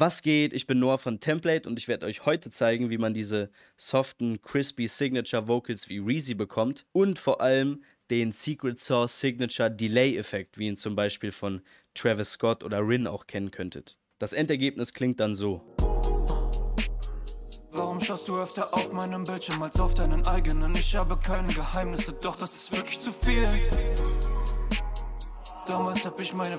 Was geht? Ich bin Noah von Template und ich werde euch heute zeigen, wie man diese soften, crispy Signature Vocals wie Reezy bekommt und vor allem den Secret Sauce Signature Delay Effekt, wie ihn zum Beispiel von Travis Scott oder Rin auch kennen könntet. Das Endergebnis klingt dann so. Warum schaust du öfter auf meinem Bildschirm als auf deinen eigenen? Ich habe keine Geheimnisse, doch das ist wirklich zu viel. Damals hab ich meine.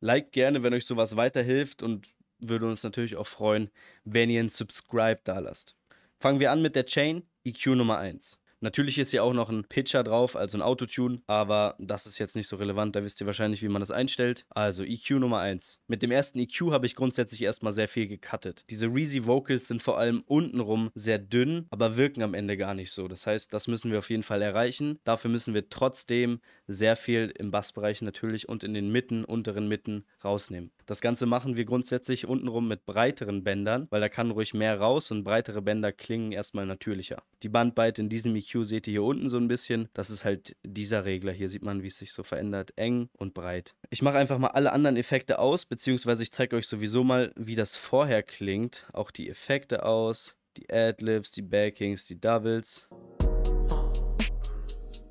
Like gerne, wenn euch sowas weiterhilft und würde uns natürlich auch freuen, wenn ihr ein Subscribe da lasst. Fangen wir an mit der Chain EQ Nummer 1. Natürlich ist hier auch noch ein Pitcher drauf, also ein Autotune, aber das ist jetzt nicht so relevant. Da wisst ihr wahrscheinlich, wie man das einstellt. Also EQ Nummer 1. Mit dem ersten EQ habe ich grundsätzlich erstmal sehr viel gecuttet. Diese Reezy Vocals sind vor allem untenrum sehr dünn, aber wirken am Ende gar nicht so. Das heißt, das müssen wir auf jeden Fall erreichen. Dafür müssen wir trotzdem sehr viel im Bassbereich natürlich und in den Mitten, unteren Mitten rausnehmen. Das Ganze machen wir grundsätzlich untenrum mit breiteren Bändern, weil da kann ruhig mehr raus und breitere Bänder klingen erstmal natürlicher. Die Bandbreite in diesem EQ seht ihr hier unten so ein bisschen. Das ist halt dieser Regler. Hier sieht man, wie es sich so verändert. Eng und breit. Ich mache einfach mal alle anderen Effekte aus, beziehungsweise ich zeige euch sowieso mal, wie das vorher klingt. Auch die Effekte aus, die Adlibs, die Backings, die Doubles.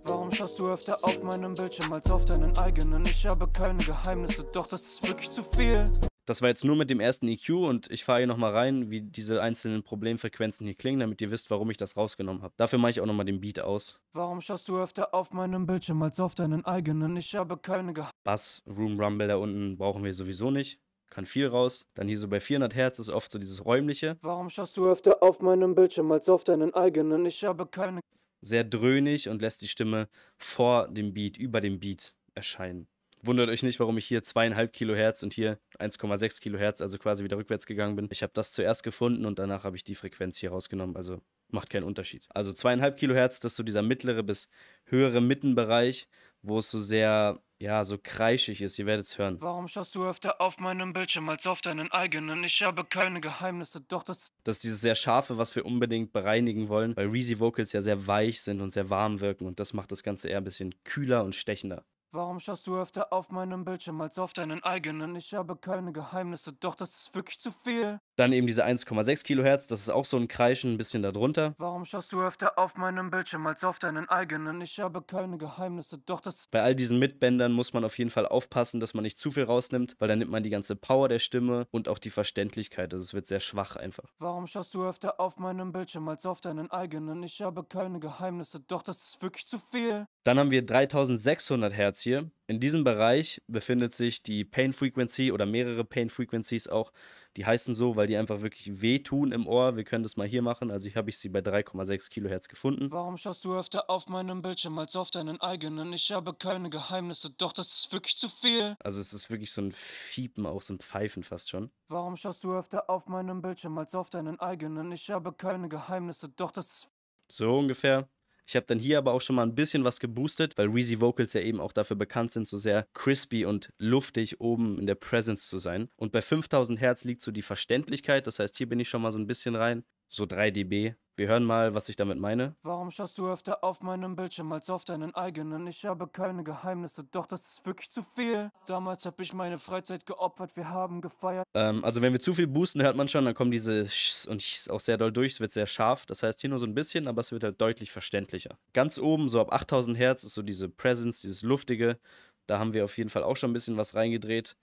Warum schaust du öfter auf meinem Bildschirm als auf deinen eigenen? Ich habe keine Geheimnisse, doch das ist wirklich zu viel. Das war jetzt nur mit dem ersten EQ und ich fahre hier nochmal rein, wie diese einzelnen Problemfrequenzen hier klingen, damit ihr wisst, warum ich das rausgenommen habe. Dafür mache ich auch nochmal den Beat aus. Warum schaust du öfter auf meinem Bildschirm als auf deinen eigenen? Ich habe keine gehabt. Bass, Room Rumble da unten brauchen wir sowieso nicht kann viel raus. Dann hier so bei 400 Hertz ist oft so dieses räumliche. Warum schaust du öfter auf meinem Bildschirm als auf deinen eigenen? Ich habe keine. Sehr dröhnig und lässt die Stimme vor dem Beat, über dem Beat erscheinen. Wundert euch nicht, warum ich hier 2,5 Kilohertz und hier 1,6 Kilohertz, also quasi wieder rückwärts gegangen bin. Ich habe das zuerst gefunden und danach habe ich die Frequenz hier rausgenommen. Also macht keinen Unterschied. Also 2,5 Kilohertz, das ist so dieser mittlere bis höhere Mittenbereich, wo es so sehr, ja, so kreischig ist. Ihr werdet es hören. Warum schaust du öfter auf meinem Bildschirm als auf deinen eigenen? Ich habe keine Geheimnisse, doch das. Das ist dieses sehr scharfe, was wir unbedingt bereinigen wollen, weil Reezy Vocals ja sehr weich sind und sehr warm wirken und das macht das Ganze eher ein bisschen kühler und stechender. Warum schaust du öfter auf meinem Bildschirm als auf deinen eigenen? Ich habe keine Geheimnisse, doch das ist wirklich zu viel. Dann eben diese 1,6 Kilohertz, das ist auch so ein Kreischen ein bisschen darunter. Warum schaust du öfter auf meinem Bildschirm als auf deinen eigenen? Ich habe keine Geheimnisse, doch das. Bei all diesen Mitbändern muss man auf jeden Fall aufpassen, dass man nicht zu viel rausnimmt, weil dann nimmt man die ganze Power der Stimme und auch die Verständlichkeit. Also es wird sehr schwach einfach. Warum schaust du öfter auf meinem Bildschirm als auf deinen eigenen? Ich habe keine Geheimnisse, doch das ist wirklich zu viel. Dann haben wir 3600 Hertz hier. In diesem Bereich befindet sich die Pain Frequency oder mehrere Pain Frequencies auch. Die heißen so, weil die einfach wirklich wehtun im Ohr. Wir können das mal hier machen. Also hier habe ich sie bei 3,6 Kilohertz gefunden. Warum schaust du öfter auf meinem Bildschirm als auf deinen eigenen? Ich habe keine Geheimnisse, doch das ist wirklich zu viel. Also es ist wirklich so ein Fiepen, auch so ein Pfeifen fast schon. Warum schaust du öfter auf meinem Bildschirm als auf deinen eigenen? Ich habe keine Geheimnisse, doch das ist... So ungefähr. Ich habe dann hier aber auch schon mal ein bisschen was geboostet, weil Reezy Vocals ja eben auch dafür bekannt sind, so sehr crispy und luftig oben in der Presence zu sein. Und bei 5000 Hertz liegt so die Verständlichkeit, das heißt, hier bin ich schon mal so ein bisschen rein, so 3 dB. Wir hören mal, was ich damit meine. Warum schaust du öfter auf meinem Bildschirm als auf deinen eigenen? Ich habe keine Geheimnisse, doch das ist wirklich zu viel. Damals habe ich meine Freizeit geopfert, wir haben gefeiert. Ähm, also wenn wir zu viel boosten, hört man schon, dann kommen diese Schs und Schs auch sehr doll durch. Es wird sehr scharf. Das heißt hier nur so ein bisschen, aber es wird halt deutlich verständlicher. Ganz oben, so ab 8000 Hertz, ist so diese Presence, dieses Luftige. Da haben wir auf jeden Fall auch schon ein bisschen was reingedreht.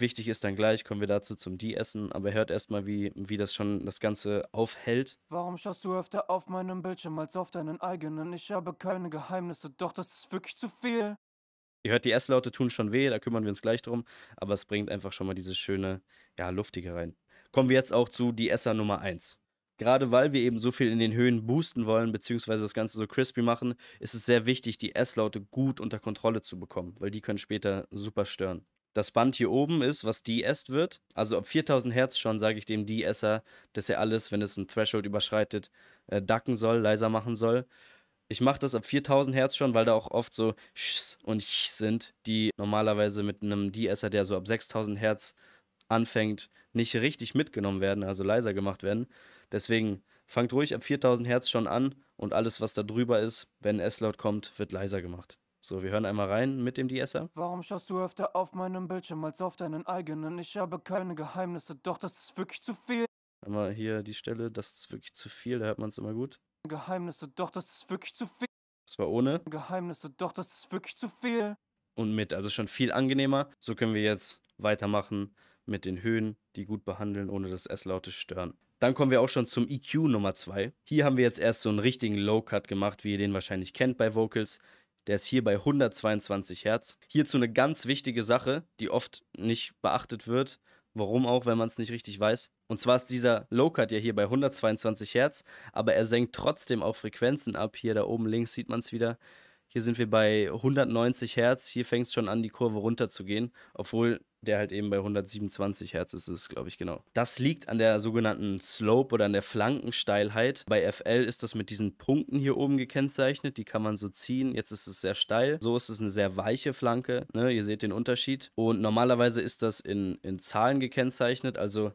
Wichtig ist dann gleich, kommen wir dazu zum D-Essen, aber hört erstmal, wie, wie das schon das Ganze aufhält. Warum schaust du öfter auf meinem Bildschirm als auf deinen eigenen? Ich habe keine Geheimnisse, doch das ist wirklich zu viel. Ihr hört, die S-Laute tun schon weh, da kümmern wir uns gleich drum, aber es bringt einfach schon mal dieses schöne, ja, luftige rein. Kommen wir jetzt auch zu die Esser Nummer 1. Gerade weil wir eben so viel in den Höhen boosten wollen, beziehungsweise das Ganze so crispy machen, ist es sehr wichtig, die S-Laute gut unter Kontrolle zu bekommen, weil die können später super stören das Band hier oben ist, was de-esst wird. Also ab 4000 Hertz schon sage ich dem De-Esser, dass er alles, wenn es ein Threshold überschreitet, äh, ducken soll, leiser machen soll. Ich mache das ab 4000 Hertz schon, weil da auch oft so Schs und Sch sind, die normalerweise mit einem De-Esser, der so ab 6000 Hertz anfängt, nicht richtig mitgenommen werden, also leiser gemacht werden. Deswegen fangt ruhig ab 4000 Hertz schon an und alles, was da drüber ist, wenn S-Laut kommt, wird leiser gemacht. So, wir hören einmal rein mit dem DSer. Warum schaust du öfter auf meinem Bildschirm als auf deinen eigenen? Ich habe keine Geheimnisse, doch das ist wirklich zu viel. Einmal hier die Stelle, das ist wirklich zu viel, da hört man es immer gut. Geheimnisse, doch das ist wirklich zu viel. Das war ohne. Geheimnisse, doch das ist wirklich zu viel. Und mit, also schon viel angenehmer. So können wir jetzt weitermachen mit den Höhen, die gut behandeln, ohne das S-Laute stören. Dann kommen wir auch schon zum EQ Nummer 2. Hier haben wir jetzt erst so einen richtigen Low-Cut gemacht, wie ihr den wahrscheinlich kennt bei Vocals. Der ist hier bei 122 Hertz. Hierzu eine ganz wichtige Sache, die oft nicht beachtet wird. Warum auch, wenn man es nicht richtig weiß. Und zwar ist dieser Low-Cut ja hier bei 122 Hertz, aber er senkt trotzdem auch Frequenzen ab. Hier da oben links sieht man es wieder. Hier sind wir bei 190 Hertz. Hier fängt es schon an, die Kurve runterzugehen, obwohl der halt eben bei 127 Hertz ist, ist glaube ich, genau. Das liegt an der sogenannten Slope oder an der Flankensteilheit. Bei FL ist das mit diesen Punkten hier oben gekennzeichnet, die kann man so ziehen. Jetzt ist es sehr steil, so ist es eine sehr weiche Flanke, ne? ihr seht den Unterschied. Und normalerweise ist das in, in Zahlen gekennzeichnet, also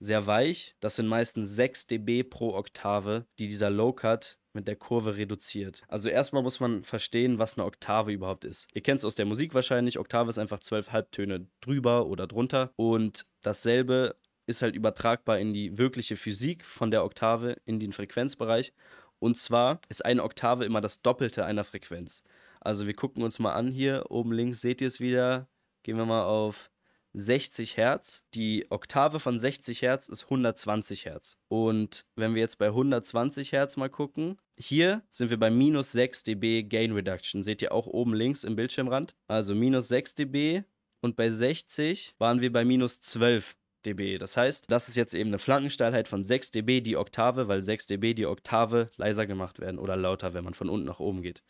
sehr weich. Das sind meistens 6 dB pro Oktave, die dieser Low-Cut mit der Kurve reduziert. Also erstmal muss man verstehen, was eine Oktave überhaupt ist. Ihr kennt es aus der Musik wahrscheinlich, Oktave ist einfach zwölf Halbtöne drüber oder drunter und dasselbe ist halt übertragbar in die wirkliche Physik von der Oktave in den Frequenzbereich. Und zwar ist eine Oktave immer das Doppelte einer Frequenz. Also wir gucken uns mal an hier, oben links seht ihr es wieder. Gehen wir mal auf 60 Hertz. Die Oktave von 60 Hertz ist 120 Hertz. Und wenn wir jetzt bei 120 Hertz mal gucken, hier sind wir bei minus 6 dB Gain Reduction. Seht ihr auch oben links im Bildschirmrand? Also minus 6 dB und bei 60 waren wir bei minus 12 dB. Das heißt, das ist jetzt eben eine Flankensteilheit von 6 dB die Oktave, weil 6 dB die Oktave leiser gemacht werden oder lauter, wenn man von unten nach oben geht.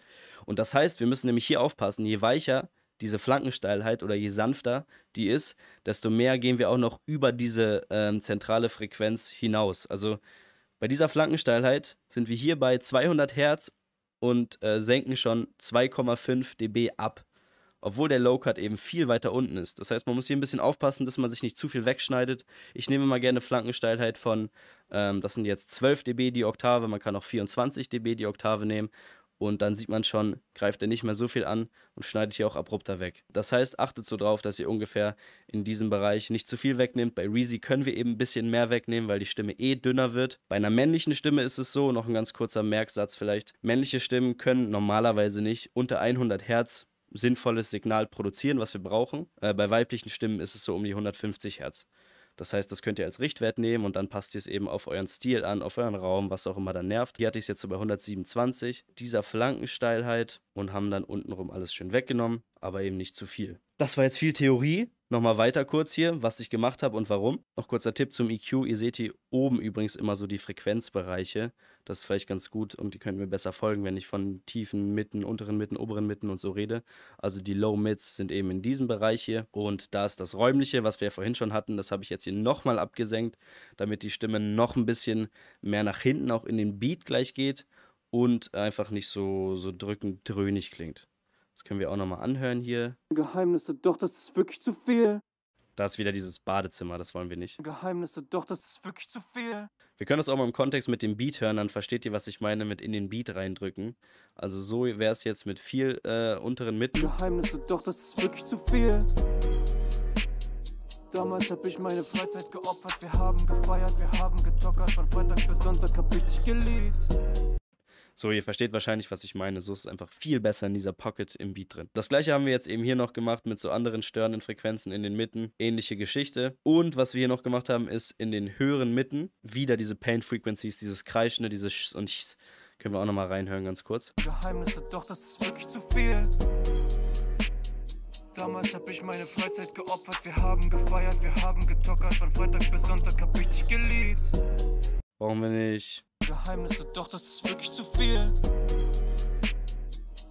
Und das heißt, wir müssen nämlich hier aufpassen, je weicher diese Flankensteilheit oder je sanfter die ist, desto mehr gehen wir auch noch über diese ähm, zentrale Frequenz hinaus. Also bei dieser Flankensteilheit sind wir hier bei 200 Hertz und äh, senken schon 2,5 dB ab, obwohl der Low Cut eben viel weiter unten ist. Das heißt, man muss hier ein bisschen aufpassen, dass man sich nicht zu viel wegschneidet. Ich nehme mal gerne Flankensteilheit von, ähm, das sind jetzt 12 dB die Oktave, man kann auch 24 dB die Oktave nehmen und dann sieht man schon, greift er nicht mehr so viel an und schneidet hier auch abrupter weg. Das heißt, achtet so drauf, dass ihr ungefähr in diesem Bereich nicht zu viel wegnehmt. Bei Reezy können wir eben ein bisschen mehr wegnehmen, weil die Stimme eh dünner wird. Bei einer männlichen Stimme ist es so, noch ein ganz kurzer Merksatz vielleicht. Männliche Stimmen können normalerweise nicht unter 100 Hertz sinnvolles Signal produzieren, was wir brauchen. Äh, bei weiblichen Stimmen ist es so um die 150 Hertz. Das heißt, das könnt ihr als Richtwert nehmen und dann passt ihr es eben auf euren Stil an, auf euren Raum, was auch immer dann nervt. Hier hatte ich es jetzt so bei 127 dieser Flankensteilheit und haben dann untenrum alles schön weggenommen, aber eben nicht zu viel. Das war jetzt viel Theorie. Nochmal weiter kurz hier, was ich gemacht habe und warum. Noch kurzer Tipp zum EQ. Ihr seht hier oben übrigens immer so die Frequenzbereiche. Das ist vielleicht ganz gut und die können mir besser folgen, wenn ich von tiefen Mitten, unteren Mitten, oberen Mitten und so rede. Also die Low Mids sind eben in diesem Bereich hier. Und da ist das Räumliche, was wir ja vorhin schon hatten. Das habe ich jetzt hier nochmal abgesenkt, damit die Stimme noch ein bisschen mehr nach hinten auch in den Beat gleich geht und einfach nicht so, so drückend dröhnig klingt können wir auch nochmal anhören hier. Geheimnisse, doch, das ist wirklich zu viel. Da ist wieder dieses Badezimmer, das wollen wir nicht. Geheimnisse, doch, das ist wirklich zu viel. Wir können das auch mal im Kontext mit dem Beat hören, dann versteht ihr, was ich meine mit in den Beat reindrücken. Also so wäre es jetzt mit viel äh, unteren Mitteln. Geheimnisse, doch, das ist wirklich zu viel. Damals hab ich meine Freizeit geopfert, wir haben gefeiert, wir haben getockert, von Freitag bis Sonntag hab ich dich geliebt. So, ihr versteht wahrscheinlich, was ich meine. So ist es einfach viel besser in dieser Pocket im Beat drin. Das gleiche haben wir jetzt eben hier noch gemacht mit so anderen störenden Frequenzen in den Mitten. Ähnliche Geschichte. Und was wir hier noch gemacht haben, ist in den höheren Mitten wieder diese Pain Frequencies, dieses Kreischende, dieses Sch und Schs. Können wir auch nochmal reinhören, ganz kurz. Geheimnisse, doch das ist wirklich zu viel. Damals hab ich meine Freizeit geopfert, wir haben gefeiert, wir haben getockert, von Freitag bis Sonntag hab ich dich geliebt. Brauchen wir nicht. Geheimnisse, doch das ist wirklich zu viel.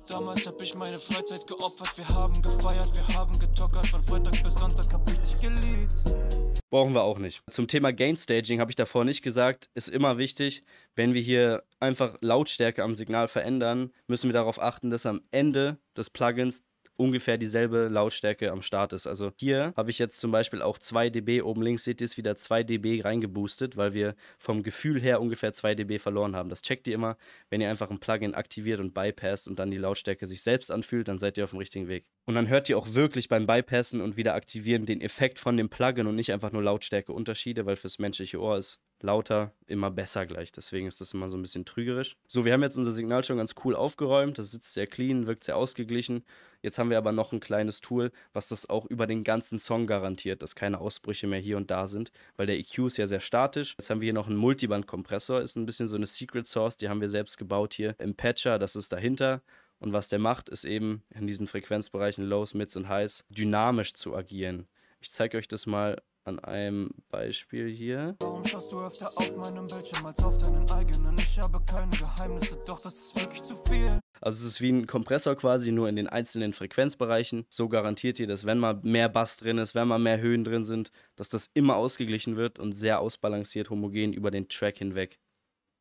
Damals hab ich meine Freizeit geopfert, wir haben gefeiert, wir haben getockert, von Freitag bis Sonntag hab ich dich geliebt. Brauchen wir auch nicht. Zum Thema Gain Staging habe ich davor nicht gesagt, ist immer wichtig, wenn wir hier einfach Lautstärke am Signal verändern, müssen wir darauf achten, dass am Ende des Plugins ungefähr dieselbe Lautstärke am Start ist. Also hier habe ich jetzt zum Beispiel auch 2 dB, oben links seht ihr es wieder 2 dB reingeboostet, weil wir vom Gefühl her ungefähr 2 dB verloren haben. Das checkt ihr immer, wenn ihr einfach ein Plugin aktiviert und bypasst und dann die Lautstärke sich selbst anfühlt, dann seid ihr auf dem richtigen Weg. Und dann hört ihr auch wirklich beim Bypassen und wieder aktivieren den Effekt von dem Plugin und nicht einfach nur Lautstärkeunterschiede, weil fürs menschliche Ohr ist lauter, immer besser gleich. Deswegen ist das immer so ein bisschen trügerisch. So, wir haben jetzt unser Signal schon ganz cool aufgeräumt. Das sitzt sehr clean, wirkt sehr ausgeglichen. Jetzt haben wir aber noch ein kleines Tool, was das auch über den ganzen Song garantiert, dass keine Ausbrüche mehr hier und da sind, weil der EQ ist ja sehr statisch. Jetzt haben wir hier noch einen Multiband-Kompressor, ist ein bisschen so eine Secret Source, die haben wir selbst gebaut hier im Patcher, das ist dahinter. Und was der macht, ist eben in diesen Frequenzbereichen Lows, Mids und Highs dynamisch zu agieren. Ich zeige euch das mal an einem Beispiel hier. Warum schaust du öfter auf meinem Bildschirm als auf deinen eigenen? Ich habe keine Geheimnisse, doch das ist wirklich zu viel. Also es ist wie ein Kompressor quasi, nur in den einzelnen Frequenzbereichen. So garantiert ihr, dass wenn mal mehr Bass drin ist, wenn mal mehr Höhen drin sind, dass das immer ausgeglichen wird und sehr ausbalanciert homogen über den Track hinweg.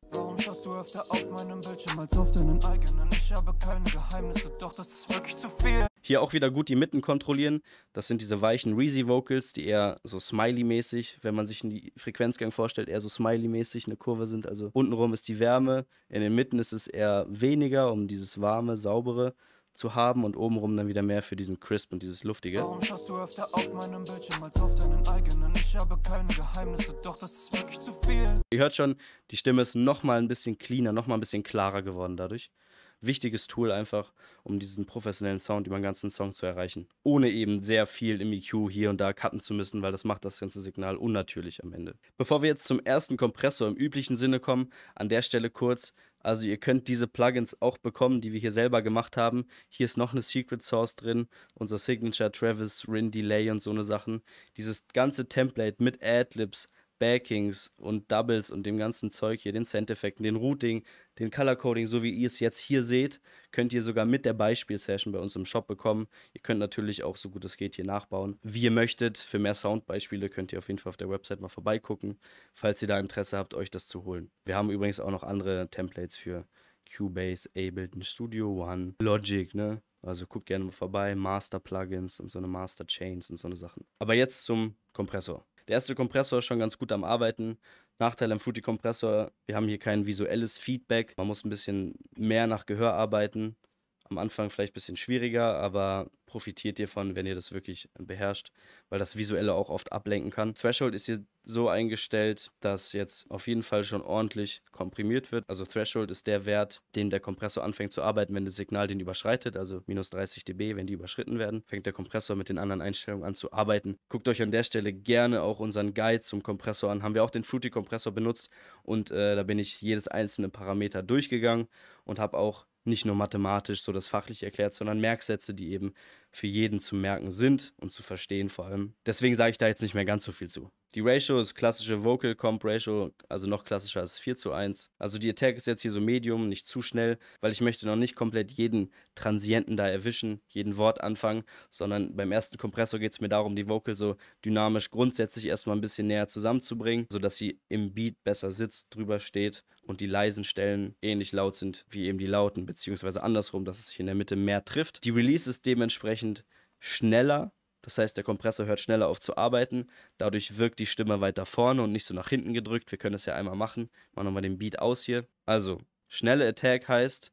Warum schaust du öfter auf meinem Bildschirm als auf deinen eigenen? Ich habe keine Geheimnisse, doch das ist wirklich zu viel. Hier auch wieder gut die Mitten kontrollieren. Das sind diese weichen Reezy Vocals, die eher so smiley-mäßig, wenn man sich in die Frequenzgang vorstellt, eher so smiley-mäßig eine Kurve sind. Also untenrum ist die Wärme, in den Mitten ist es eher weniger, um dieses warme, saubere zu haben und obenrum dann wieder mehr für diesen Crisp und dieses Luftige. Warum schaust du öfter auf meinem Bildschirm als auf deinen eigenen? Ich habe keine Geheimnisse, doch das ist wirklich zu viel. Ihr hört schon, die Stimme ist nochmal ein bisschen cleaner, nochmal ein bisschen klarer geworden dadurch wichtiges Tool einfach, um diesen professionellen Sound über den ganzen Song zu erreichen. Ohne eben sehr viel im EQ hier und da cutten zu müssen, weil das macht das ganze Signal unnatürlich am Ende. Bevor wir jetzt zum ersten Kompressor im üblichen Sinne kommen, an der Stelle kurz, also ihr könnt diese Plugins auch bekommen, die wir hier selber gemacht haben. Hier ist noch eine Secret Source drin, unser Signature Travis, Rin Delay und so eine Sachen. Dieses ganze Template mit Adlibs Backings und Doubles und dem ganzen Zeug hier, den send den Routing, den Color-Coding, so wie ihr es jetzt hier seht, könnt ihr sogar mit der Beispielsession bei uns im Shop bekommen. Ihr könnt natürlich auch so gut es geht hier nachbauen, wie ihr möchtet. Für mehr Soundbeispiele könnt ihr auf jeden Fall auf der Website mal vorbeigucken, falls ihr da Interesse habt, euch das zu holen. Wir haben übrigens auch noch andere Templates für Cubase, Ableton, Studio One, Logic, ne? Also guckt gerne mal vorbei, Master Plugins und so eine Master Chains und so eine Sachen. Aber jetzt zum Kompressor. Der erste Kompressor ist schon ganz gut am Arbeiten. Nachteil am Fruity Kompressor, wir haben hier kein visuelles Feedback. Man muss ein bisschen mehr nach Gehör arbeiten am Anfang vielleicht ein bisschen schwieriger, aber profitiert ihr von, wenn ihr das wirklich beherrscht, weil das Visuelle auch oft ablenken kann. Threshold ist hier so eingestellt, dass jetzt auf jeden Fall schon ordentlich komprimiert wird. Also Threshold ist der Wert, den der Kompressor anfängt zu arbeiten, wenn das Signal den überschreitet, also minus 30 dB, wenn die überschritten werden, fängt der Kompressor mit den anderen Einstellungen an zu arbeiten. Guckt euch an der Stelle gerne auch unseren Guide zum Kompressor an. Haben wir auch den Fruity Kompressor benutzt und äh, da bin ich jedes einzelne Parameter durchgegangen und habe auch nicht nur mathematisch so das fachlich erklärt, sondern Merksätze, die eben für jeden zu merken sind und zu verstehen vor allem. Deswegen sage ich da jetzt nicht mehr ganz so viel zu. Die Ratio ist klassische Vocal Comp Ratio, also noch klassischer als 4 zu 1. Also die Attack ist jetzt hier so Medium, nicht zu schnell, weil ich möchte noch nicht komplett jeden Transienten da erwischen, jeden Wort anfangen, sondern beim ersten Kompressor geht es mir darum, die Vocal so dynamisch grundsätzlich erstmal ein bisschen näher zusammenzubringen, sodass sie im Beat besser sitzt, drüber steht und die leisen Stellen ähnlich laut sind wie eben die lauten, beziehungsweise andersrum, dass es sich in der Mitte mehr trifft. Die Release ist dementsprechend schneller das heißt, der Kompressor hört schneller auf zu arbeiten. Dadurch wirkt die Stimme weiter vorne und nicht so nach hinten gedrückt. Wir können das ja einmal machen. Machen wir mal den Beat aus hier. Also, schnelle Attack heißt,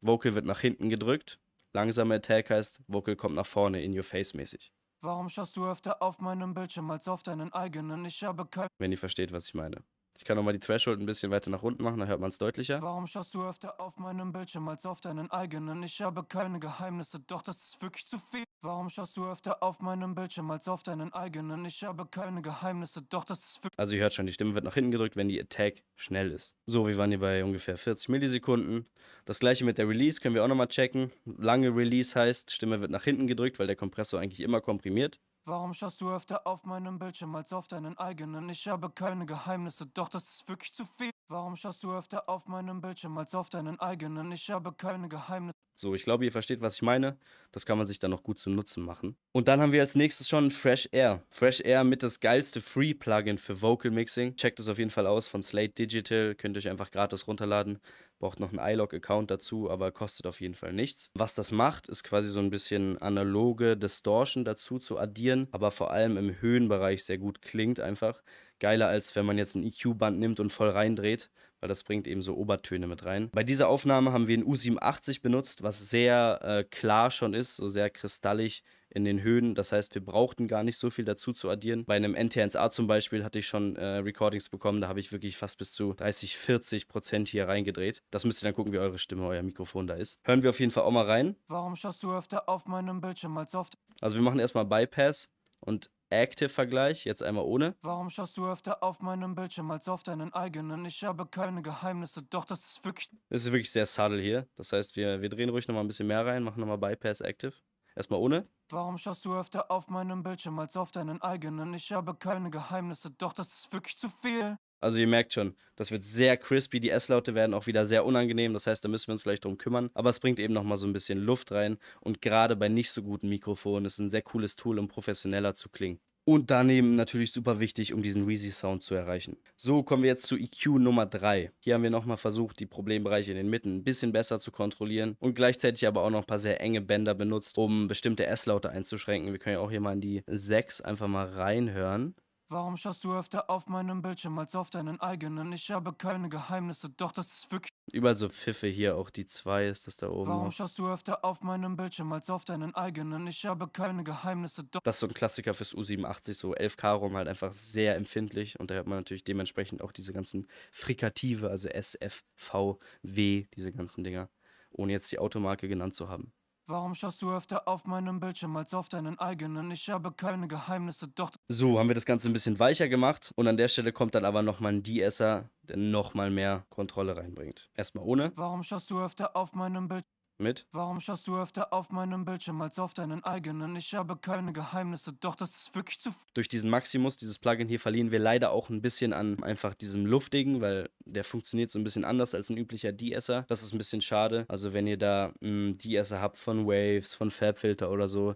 Vocal wird nach hinten gedrückt. Langsame Attack heißt, Vocal kommt nach vorne, in your face mäßig. Warum schaust du öfter auf meinem Bildschirm als auf deinen eigenen? Ich habe kein. Wenn ihr versteht, was ich meine. Ich kann nochmal die Threshold ein bisschen weiter nach unten machen, da hört man es deutlicher. Warum schaust du öfter auf meinem Bildschirm als auf deinen eigenen? Ich habe keine Geheimnisse, doch das ist wirklich zu viel. Warum schaust du öfter auf meinem Bildschirm als auf deinen eigenen? Ich habe keine Geheimnisse, doch das ist für Also ihr hört schon, die Stimme wird nach hinten gedrückt, wenn die Attack schnell ist. So, wir waren hier bei ungefähr 40 Millisekunden. Das gleiche mit der Release können wir auch nochmal checken. Lange Release heißt, Stimme wird nach hinten gedrückt, weil der Kompressor eigentlich immer komprimiert. Warum schaust du öfter auf meinem Bildschirm als auf deinen eigenen? Ich habe keine Geheimnisse, doch das ist wirklich zu viel. Warum schaust du öfter auf meinem Bildschirm als auf deinen eigenen? Ich habe keine Geheimnisse. So, ich glaube, ihr versteht, was ich meine. Das kann man sich dann noch gut zum Nutzen machen. Und dann haben wir als nächstes schon Fresh Air. Fresh Air mit das geilste Free-Plugin für Vocal Mixing. Checkt es auf jeden Fall aus von Slate Digital. Könnt ihr euch einfach gratis runterladen. Braucht noch einen iLog-Account dazu, aber kostet auf jeden Fall nichts. Was das macht, ist quasi so ein bisschen analoge Distortion dazu zu addieren, aber vor allem im Höhenbereich sehr gut klingt einfach. Geiler als wenn man jetzt ein EQ-Band nimmt und voll reindreht weil das bringt eben so Obertöne mit rein. Bei dieser Aufnahme haben wir ein U87 benutzt, was sehr äh, klar schon ist, so sehr kristallig in den Höhen. Das heißt, wir brauchten gar nicht so viel dazu zu addieren. Bei einem NT1A zum Beispiel hatte ich schon äh, Recordings bekommen, da habe ich wirklich fast bis zu 30, 40 Prozent hier reingedreht. Das müsst ihr dann gucken, wie eure Stimme, euer Mikrofon da ist. Hören wir auf jeden Fall auch mal rein. Warum schaust du öfter auf meinem Bildschirm als oft? Also wir machen erstmal Bypass und Active-Vergleich, jetzt einmal ohne. Warum schaust du öfter auf meinem Bildschirm als auf deinen eigenen? Ich habe keine Geheimnisse, doch das ist wirklich. Es ist wirklich sehr subtle hier. Das heißt, wir, wir drehen ruhig nochmal ein bisschen mehr rein, machen nochmal Bypass Active. Erstmal ohne. Warum schaust du öfter auf meinem Bildschirm als auf deinen eigenen? Ich habe keine Geheimnisse, doch das ist wirklich zu viel. Also ihr merkt schon, das wird sehr crispy. Die S-Laute werden auch wieder sehr unangenehm. Das heißt, da müssen wir uns gleich drum kümmern. Aber es bringt eben nochmal so ein bisschen Luft rein. Und gerade bei nicht so guten Mikrofonen ist ein sehr cooles Tool, um professioneller zu klingen. Und daneben natürlich super wichtig, um diesen Reezy-Sound zu erreichen. So kommen wir jetzt zu EQ Nummer 3. Hier haben wir nochmal versucht, die Problembereiche in den Mitten ein bisschen besser zu kontrollieren und gleichzeitig aber auch noch ein paar sehr enge Bänder benutzt, um bestimmte S-Laute einzuschränken. Wir können ja auch hier mal in die 6 einfach mal reinhören. Warum schaust du öfter auf meinem Bildschirm als auf deinen eigenen? Ich habe keine Geheimnisse, doch das ist wirklich. Überall so Pfiffe hier, auch die zwei ist das da oben. Warum schaust du öfter auf meinem Bildschirm als auf deinen eigenen? Ich habe keine Geheimnisse, doch. Das ist so ein Klassiker fürs U87, so 11K rum halt einfach sehr empfindlich und da hört man natürlich dementsprechend auch diese ganzen Frikative, also S, F, V, W, diese ganzen Dinger, ohne jetzt die Automarke genannt zu haben. Warum schaust du öfter auf meinem Bildschirm als auf deinen eigenen? Ich habe keine Geheimnisse, doch. So, haben wir das Ganze ein bisschen weicher gemacht und an der Stelle kommt dann aber nochmal ein De-Esser, der nochmal mehr Kontrolle reinbringt. Erstmal ohne. Warum schaust du öfter auf meinem Bildschirm? Mit? Warum schaust du öfter auf meinem Bildschirm als auf deinen eigenen? Ich habe keine Geheimnisse, doch das ist wirklich zu. Durch diesen Maximus, dieses Plugin hier, verlieren wir leider auch ein bisschen an einfach diesem luftigen, weil der funktioniert so ein bisschen anders als ein üblicher De-Esser. Das ist ein bisschen schade. Also, wenn ihr da einen mm, De-Esser habt von Waves, von Fabfilter oder so,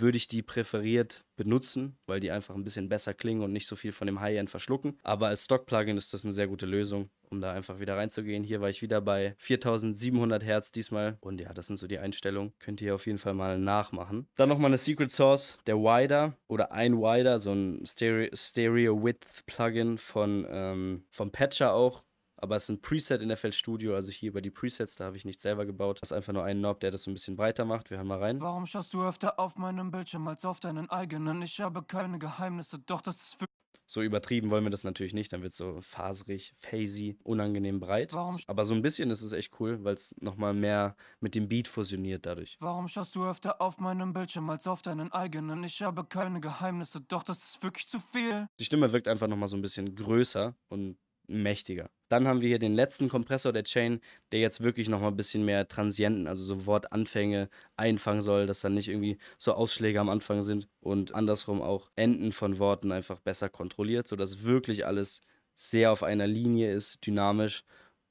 würde ich die präferiert benutzen, weil die einfach ein bisschen besser klingen und nicht so viel von dem High-End verschlucken. Aber als Stock-Plugin ist das eine sehr gute Lösung, um da einfach wieder reinzugehen. Hier war ich wieder bei 4700 Hertz diesmal. Und ja, das sind so die Einstellungen. Könnt ihr auf jeden Fall mal nachmachen. Dann nochmal eine Secret Source, der Wider oder ein Wider, so ein Stereo-Width-Plugin Stereo von, ähm, vom Patcher auch aber es ist ein Preset in der FL Studio, also hier über die Presets, da habe ich nicht selber gebaut. Das ist einfach nur ein Knob, der das so ein bisschen breiter macht. Wir hören mal rein. Warum schaust du öfter auf meinem Bildschirm als auf deinen eigenen? Ich habe keine Geheimnisse, doch das ist für so übertrieben wollen wir das natürlich nicht, dann wird es so faserig, phasy, unangenehm breit. Warum Aber so ein bisschen ist es echt cool, weil es nochmal mehr mit dem Beat fusioniert dadurch. Warum schaust du öfter auf meinem Bildschirm als auf deinen eigenen? Ich habe keine Geheimnisse, doch das ist wirklich zu viel. Die Stimme wirkt einfach nochmal so ein bisschen größer und mächtiger. Dann haben wir hier den letzten Kompressor der Chain, der jetzt wirklich nochmal ein bisschen mehr Transienten, also so Wortanfänge einfangen soll, dass dann nicht irgendwie so Ausschläge am Anfang sind und andersrum auch Enden von Worten einfach besser kontrolliert, sodass wirklich alles sehr auf einer Linie ist, dynamisch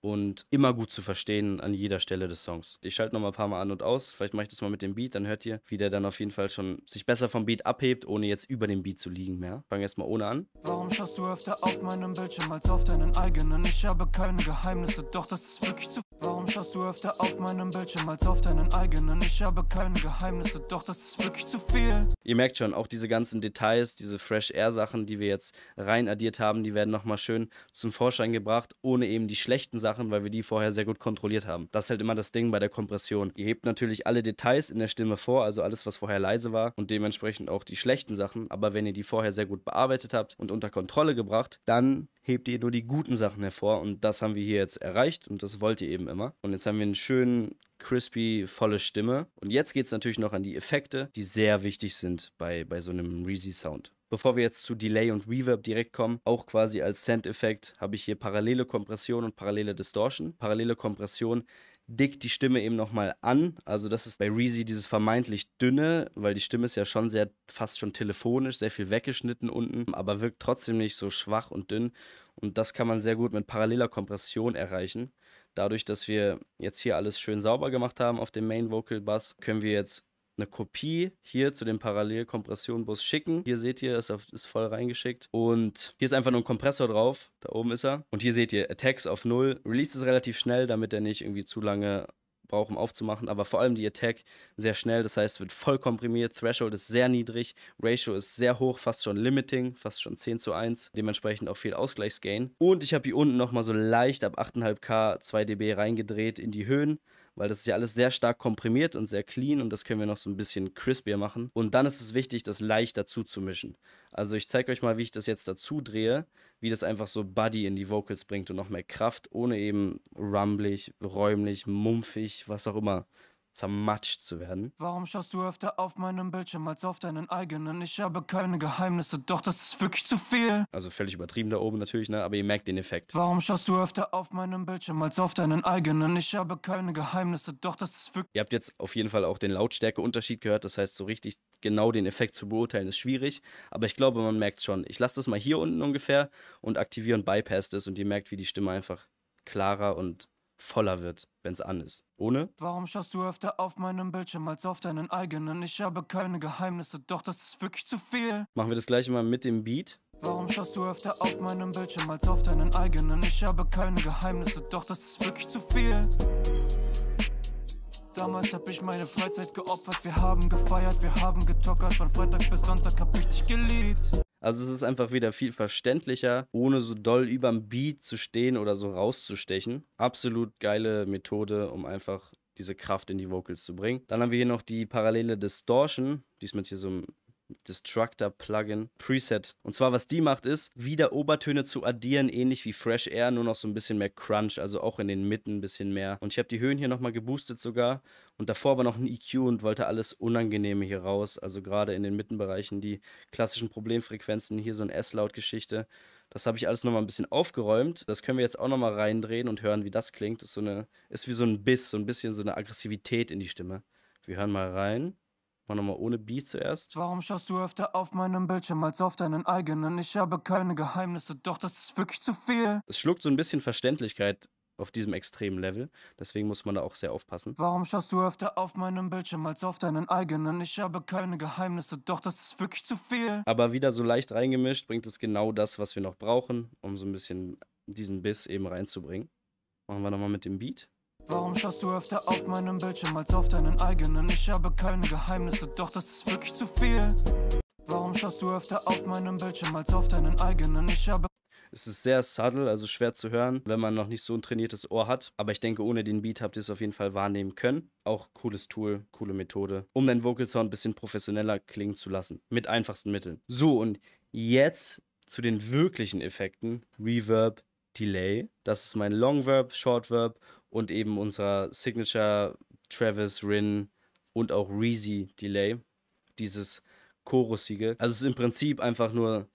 und immer gut zu verstehen an jeder Stelle des Songs. Ich schalte nochmal ein paar Mal an und aus, vielleicht mache ich das mal mit dem Beat, dann hört ihr, wie der dann auf jeden Fall schon sich besser vom Beat abhebt, ohne jetzt über dem Beat zu liegen mehr. Fang erstmal ohne an. Warum schaust du öfter auf meinem Bildschirm als auf deinen eigenen? Ich habe keine Geheimnisse, doch das ist wirklich zu... Warum schaust du öfter auf meinem Bildschirm als auf deinen eigenen? Ich habe keine Geheimnisse, doch das ist wirklich zu viel. Ihr merkt schon, auch diese ganzen Details, diese Fresh Air Sachen, die wir jetzt rein addiert haben, die werden nochmal schön zum Vorschein gebracht, ohne eben die schlechten Sachen Sachen, weil wir die vorher sehr gut kontrolliert haben. Das ist halt immer das Ding bei der Kompression. Ihr hebt natürlich alle Details in der Stimme vor, also alles, was vorher leise war und dementsprechend auch die schlechten Sachen. Aber wenn ihr die vorher sehr gut bearbeitet habt und unter Kontrolle gebracht, dann hebt ihr nur die guten Sachen hervor und das haben wir hier jetzt erreicht und das wollt ihr eben immer. Und jetzt haben wir einen schönen crispy, volle Stimme. Und jetzt geht es natürlich noch an die Effekte, die sehr wichtig sind bei, bei so einem Reezy-Sound. Bevor wir jetzt zu Delay und Reverb direkt kommen, auch quasi als Send-Effekt habe ich hier parallele Kompression und parallele Distortion. Parallele Kompression dickt die Stimme eben nochmal an. Also das ist bei Reezy dieses vermeintlich dünne, weil die Stimme ist ja schon sehr, fast schon telefonisch, sehr viel weggeschnitten unten, aber wirkt trotzdem nicht so schwach und dünn. Und das kann man sehr gut mit paralleler Kompression erreichen. Dadurch, dass wir jetzt hier alles schön sauber gemacht haben auf dem Main Vocal Bass, können wir jetzt eine Kopie hier zu dem Parallelkompressionbus schicken. Hier seht ihr, ist, ist voll reingeschickt. Und hier ist einfach nur ein Kompressor drauf. Da oben ist er. Und hier seht ihr Attacks auf Null. Release ist relativ schnell, damit er nicht irgendwie zu lange brauche, um aufzumachen, aber vor allem die Attack sehr schnell, das heißt, wird voll komprimiert, Threshold ist sehr niedrig, Ratio ist sehr hoch, fast schon Limiting, fast schon 10 zu 1, dementsprechend auch viel Ausgleichsgain. Und ich habe hier unten nochmal so leicht ab 8,5k 2 dB reingedreht in die Höhen, weil das ist ja alles sehr stark komprimiert und sehr clean und das können wir noch so ein bisschen crispier machen. Und dann ist es wichtig, das leicht dazu zu mischen. Also ich zeige euch mal, wie ich das jetzt dazu drehe, wie das einfach so Buddy in die Vocals bringt und noch mehr Kraft, ohne eben rumblig, räumlich, mumpfig, was auch immer zermatscht zu werden. Warum schaust du öfter auf meinem Bildschirm als auf deinen eigenen? Ich habe keine Geheimnisse, doch das ist wirklich zu viel. Also völlig übertrieben da oben natürlich, ne? aber ihr merkt den Effekt. Warum schaust du öfter auf meinem Bildschirm als auf deinen eigenen? Ich habe keine Geheimnisse, doch das ist wirklich... Ihr habt jetzt auf jeden Fall auch den Lautstärkeunterschied gehört, das heißt so richtig genau den Effekt zu beurteilen ist schwierig, aber ich glaube, man merkt schon. Ich lasse das mal hier unten ungefähr und aktiviere und bypass das und ihr merkt, wie die Stimme einfach klarer und voller wird, wenn's an ist. Ohne? Warum schaust du öfter auf meinem Bildschirm als auf deinen eigenen? Ich habe keine Geheimnisse, doch das ist wirklich zu viel. Machen wir das gleich mal mit dem Beat. Warum schaust du öfter auf meinem Bildschirm als auf deinen eigenen? Ich habe keine Geheimnisse, doch das ist wirklich zu viel. Damals hab ich meine Freizeit geopfert, wir haben gefeiert, wir haben getockert, von Freitag bis Sonntag hab ich dich geliebt. Also es ist einfach wieder viel verständlicher, ohne so doll über dem Beat zu stehen oder so rauszustechen. Absolut geile Methode, um einfach diese Kraft in die Vocals zu bringen. Dann haben wir hier noch die parallele Distortion, die ist mit hier so einem Destructor Plugin Preset. Und zwar, was die macht, ist, wieder Obertöne zu addieren, ähnlich wie Fresh Air, nur noch so ein bisschen mehr Crunch, also auch in den Mitten ein bisschen mehr. Und ich habe die Höhen hier nochmal geboostet sogar und davor war noch ein EQ und wollte alles Unangenehme hier raus. Also gerade in den Mittenbereichen die klassischen Problemfrequenzen, hier so ein S-Laut-Geschichte. Das habe ich alles nochmal ein bisschen aufgeräumt. Das können wir jetzt auch nochmal reindrehen und hören, wie das klingt. Das ist, so eine, ist wie so ein Biss, so ein bisschen so eine Aggressivität in die Stimme. Wir hören mal rein. Mach nochmal ohne Beat zuerst. Warum schaust du öfter auf meinem Bildschirm als auf deinen eigenen? Ich habe keine Geheimnisse, doch das ist wirklich zu viel. Es schluckt so ein bisschen Verständlichkeit auf diesem extremen Level. Deswegen muss man da auch sehr aufpassen. Warum schaust du öfter auf meinem Bildschirm als auf deinen eigenen? Ich habe keine Geheimnisse, doch das ist wirklich zu viel. Aber wieder so leicht reingemischt bringt es genau das, was wir noch brauchen, um so ein bisschen diesen Biss eben reinzubringen. Machen wir nochmal mit dem Beat. Warum schaust du öfter auf meinem Bildschirm als auf deinen eigenen? Ich habe keine Geheimnisse, doch das ist wirklich zu viel. Warum schaust du öfter auf meinem Bildschirm als auf deinen eigenen? Ich habe es ist sehr subtle, also schwer zu hören, wenn man noch nicht so ein trainiertes Ohr hat. Aber ich denke, ohne den Beat habt ihr es auf jeden Fall wahrnehmen können. Auch cooles Tool, coole Methode, um deinen Vocal Sound ein bisschen professioneller klingen zu lassen. Mit einfachsten Mitteln. So, und jetzt zu den wirklichen Effekten. Reverb, Delay. Das ist mein Long Verb, Short Verb und eben unser Signature Travis, Rin und auch Reezy Delay. Dieses Chorusige. Also es ist im Prinzip einfach nur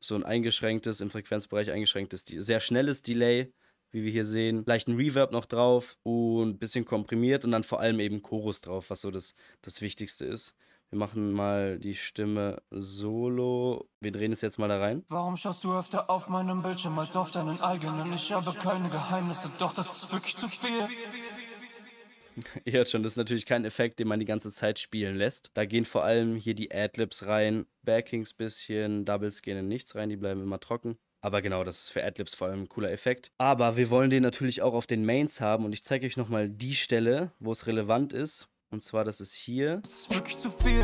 so ein eingeschränktes, im Frequenzbereich eingeschränktes, sehr schnelles Delay, wie wir hier sehen. Leichten Reverb noch drauf und ein bisschen komprimiert und dann vor allem eben Chorus drauf, was so das, das Wichtigste ist. Wir machen mal die Stimme solo. Wir drehen es jetzt mal da rein. Warum schaust du öfter auf meinem Bildschirm als auf deinen eigenen? Ich habe keine Geheimnisse, doch das ist wirklich zu viel. Ihr hört schon, das ist natürlich kein Effekt, den man die ganze Zeit spielen lässt. Da gehen vor allem hier die Adlibs rein, Backings bisschen, Doubles gehen in nichts rein, die bleiben immer trocken. Aber genau, das ist für Adlibs vor allem ein cooler Effekt. Aber wir wollen den natürlich auch auf den Mains haben und ich zeige euch nochmal die Stelle, wo es relevant ist. Und zwar, das ist hier. Das ist wirklich zu viel.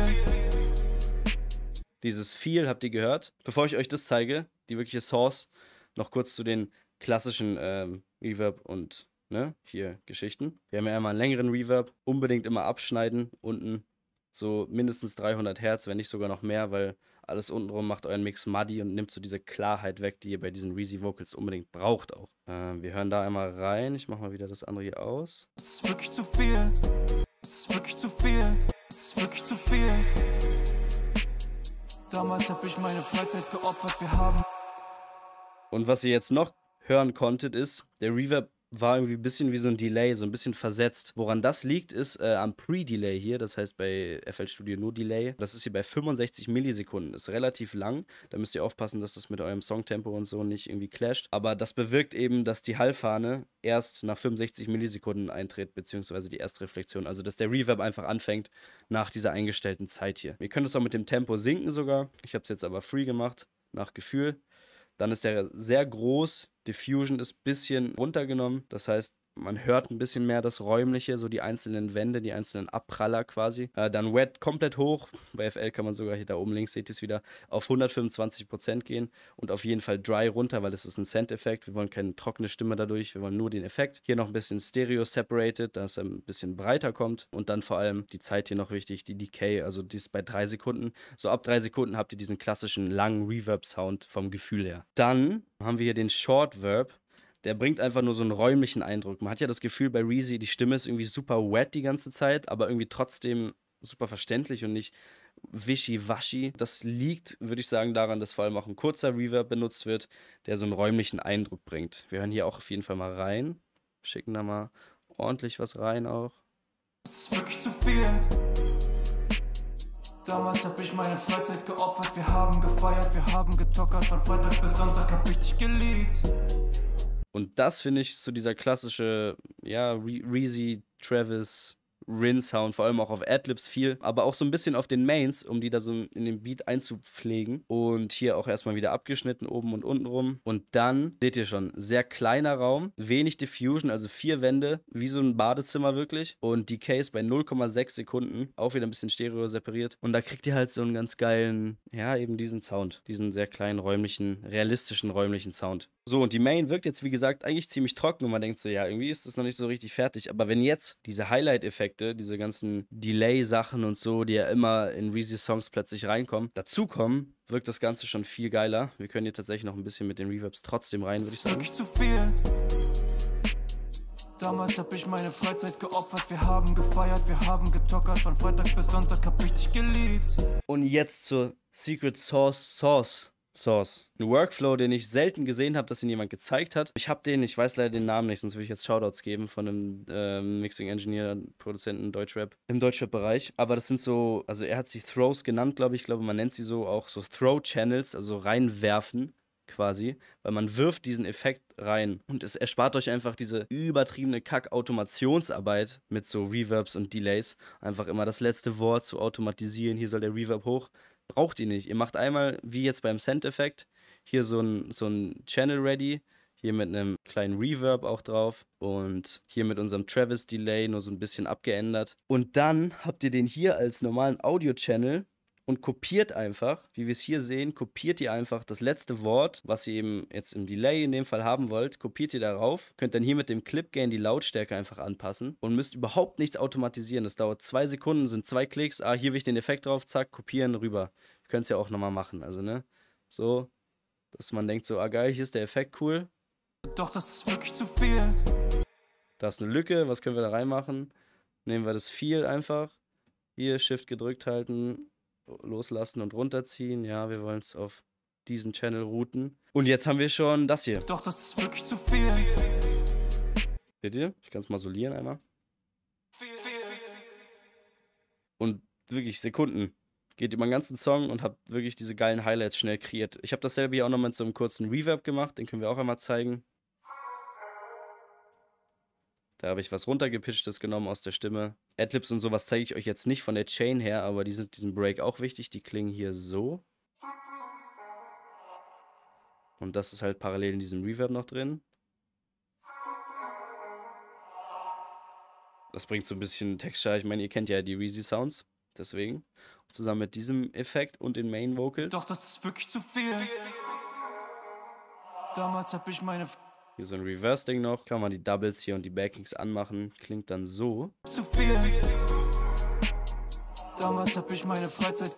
Dieses viel habt ihr gehört. Bevor ich euch das zeige, die wirkliche Source, noch kurz zu den klassischen ähm, Reverb und ne, hier Geschichten. Wir haben ja immer einen längeren Reverb, unbedingt immer abschneiden unten so mindestens 300 Hertz, wenn nicht sogar noch mehr, weil alles untenrum macht euren Mix muddy und nimmt so diese Klarheit weg, die ihr bei diesen Reezy Vocals unbedingt braucht auch. Ähm, wir hören da einmal rein. Ich mach mal wieder das andere hier aus. Das ist wirklich zu viel. Es ist wirklich zu viel, es ist wirklich zu viel. Damals habe ich meine Freizeit geopfert, wir haben. Und was ihr jetzt noch hören konntet, ist, der Reverb war irgendwie ein bisschen wie so ein Delay, so ein bisschen versetzt. Woran das liegt, ist äh, am Pre-Delay hier, das heißt bei FL Studio nur Delay. Das ist hier bei 65 Millisekunden, ist relativ lang. Da müsst ihr aufpassen, dass das mit eurem Songtempo und so nicht irgendwie clasht. Aber das bewirkt eben, dass die Hallfahne erst nach 65 Millisekunden eintritt, beziehungsweise die erste Also, dass der Reverb einfach anfängt nach dieser eingestellten Zeit hier. Ihr könnt es auch mit dem Tempo sinken sogar. Ich habe es jetzt aber free gemacht, nach Gefühl. Dann ist der sehr groß. Diffusion ist ein bisschen runtergenommen. Das heißt, man hört ein bisschen mehr das Räumliche, so die einzelnen Wände, die einzelnen Abpraller quasi. Äh, dann Wet komplett hoch. Bei FL kann man sogar hier da oben links, seht ihr es wieder, auf 125% gehen und auf jeden Fall Dry runter, weil das ist ein Send-Effekt. Wir wollen keine trockene Stimme dadurch, wir wollen nur den Effekt. Hier noch ein bisschen Stereo separated, dass er ein bisschen breiter kommt und dann vor allem die Zeit hier noch wichtig, die Decay, also die ist bei drei Sekunden. So ab drei Sekunden habt ihr diesen klassischen langen Reverb-Sound vom Gefühl her. Dann haben wir hier den Short Verb der bringt einfach nur so einen räumlichen Eindruck. Man hat ja das Gefühl bei Reezy, die Stimme ist irgendwie super wet die ganze Zeit, aber irgendwie trotzdem super verständlich und nicht wischiwaschi. Das liegt, würde ich sagen, daran, dass vor allem auch ein kurzer Reverb benutzt wird, der so einen räumlichen Eindruck bringt. Wir hören hier auch auf jeden Fall mal rein, schicken da mal ordentlich was rein auch. Das ist wirklich zu viel. Damals hab ich meine Freizeit geopfert, wir haben gefeiert, wir haben getockert, von Freitag bis Sonntag hab ich dich geliebt. Und das finde ich so dieser klassische, ja, Reezy, Travis, Rin-Sound, vor allem auch auf Adlibs viel, aber auch so ein bisschen auf den Mains, um die da so in den Beat einzupflegen. Und hier auch erstmal wieder abgeschnitten, oben und unten rum. Und dann seht ihr schon, sehr kleiner Raum, wenig Diffusion, also vier Wände, wie so ein Badezimmer wirklich. Und die Case bei 0,6 Sekunden, auch wieder ein bisschen Stereo separiert. Und da kriegt ihr halt so einen ganz geilen, ja, eben diesen Sound, diesen sehr kleinen räumlichen, realistischen räumlichen Sound. So, und die Main wirkt jetzt, wie gesagt, eigentlich ziemlich trocken und man denkt so, ja, irgendwie ist das noch nicht so richtig fertig. Aber wenn jetzt diese Highlight-Effekte, diese ganzen Delay-Sachen und so, die ja immer in Reezy-Songs plötzlich reinkommen, dazukommen, wirkt das Ganze schon viel geiler. Wir können hier tatsächlich noch ein bisschen mit den Reverbs trotzdem rein, würde ich sagen. Zu viel. Damals hab ich meine Freizeit geopfert, wir haben gefeiert, wir haben getockert, von Freitag bis Sonntag hab ich dich geliebt. Und jetzt zur Secret Sauce Sauce. Source. Ein Workflow, den ich selten gesehen habe, dass ihn jemand gezeigt hat. Ich habe den, ich weiß leider den Namen nicht, sonst würde ich jetzt Shoutouts geben von einem äh, Mixing Engineer, Produzenten Deutschrap im Deutschrap-Bereich. Aber das sind so, also er hat sie Throws genannt, glaube ich. Ich glaube, man nennt sie so auch so Throw-Channels, also reinwerfen quasi, weil man wirft diesen Effekt rein und es erspart euch einfach diese übertriebene Kack-Automationsarbeit mit so Reverbs und Delays. Einfach immer das letzte Wort zu automatisieren, hier soll der Reverb hoch, braucht ihr nicht. Ihr macht einmal, wie jetzt beim Send-Effekt, hier so ein, so ein Channel Ready, hier mit einem kleinen Reverb auch drauf und hier mit unserem Travis Delay nur so ein bisschen abgeändert. Und dann habt ihr den hier als normalen Audio-Channel und kopiert einfach, wie wir es hier sehen, kopiert ihr einfach das letzte Wort, was ihr eben jetzt im Delay in dem Fall haben wollt, kopiert ihr darauf, könnt dann hier mit dem Clip Gain die Lautstärke einfach anpassen und müsst überhaupt nichts automatisieren. Das dauert zwei Sekunden, sind zwei Klicks. Ah, hier will ich den Effekt drauf, zack, kopieren, rüber. Ihr könnt es ja auch nochmal machen, also ne? So, dass man denkt so, ah geil, hier ist der Effekt cool. Doch das ist wirklich zu viel. Da ist eine Lücke, was können wir da reinmachen? Nehmen wir das viel einfach. Hier Shift gedrückt halten, loslassen und runterziehen. Ja, wir wollen es auf diesen Channel routen. Und jetzt haben wir schon das hier. Doch, das ist wirklich zu viel. Seht ihr? Ich kann es mal solieren einmal. Und wirklich Sekunden. Geht über den ganzen Song und habe wirklich diese geilen Highlights schnell kreiert. Ich habe dasselbe hier auch nochmal mit so einem kurzen Reverb gemacht. Den können wir auch einmal zeigen. Da habe ich was runtergepitchtes genommen aus der Stimme. Adlibs und sowas zeige ich euch jetzt nicht von der Chain her, aber die sind diesem Break auch wichtig. Die klingen hier so. Und das ist halt parallel in diesem Reverb noch drin. Das bringt so ein bisschen Texture. Ich meine, ihr kennt ja die Reezy Sounds. Deswegen. Zusammen mit diesem Effekt und den Main Vocals. Doch, das ist wirklich zu viel. Damals habe ich meine hier so ein Reverse-Ding noch. Kann man die Doubles hier und die Backings anmachen. Klingt dann so. Zu viel. Damals hab ich meine Freizeit.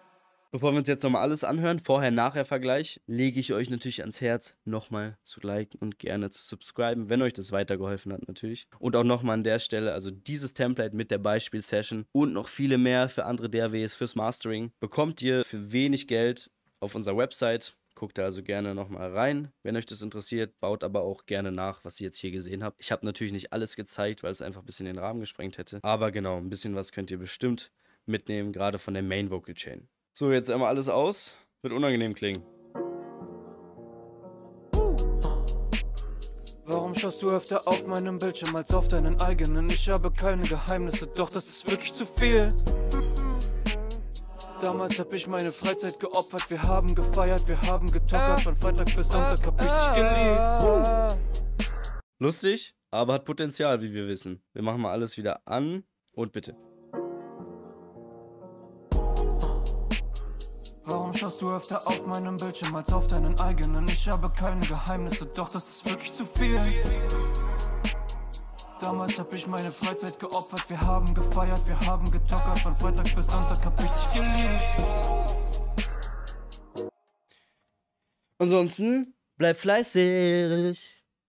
Bevor wir uns jetzt nochmal alles anhören, Vorher-Nachher-Vergleich, lege ich euch natürlich ans Herz, nochmal zu liken und gerne zu subscriben, wenn euch das weitergeholfen hat natürlich. Und auch nochmal an der Stelle, also dieses Template mit der Beispiel-Session und noch viele mehr für andere DRWs, fürs Mastering, bekommt ihr für wenig Geld auf unserer Website Guckt da also gerne nochmal rein, wenn euch das interessiert. Baut aber auch gerne nach, was ihr jetzt hier gesehen habt. Ich habe natürlich nicht alles gezeigt, weil es einfach ein bisschen den Rahmen gesprengt hätte. Aber genau, ein bisschen was könnt ihr bestimmt mitnehmen, gerade von der Main Vocal Chain. So, jetzt einmal alles aus. Wird unangenehm klingen. Warum schaust du öfter auf meinem Bildschirm als auf deinen eigenen? Ich habe keine Geheimnisse, doch das ist wirklich zu viel. Damals hab ich meine Freizeit geopfert, wir haben gefeiert, wir haben getockert. Von Freitag bis Sonntag hab ich geliebt. Lustig, aber hat Potenzial, wie wir wissen. Wir machen mal alles wieder an und bitte. Warum schaust du öfter auf meinem Bildschirm als auf deinen eigenen? Ich habe keine Geheimnisse, doch das ist wirklich zu viel. Damals hab ich meine Freizeit geopfert, wir haben gefeiert, wir haben getockert, von Freitag bis Sonntag hab ich dich geliebt. Ansonsten, bleib fleißig.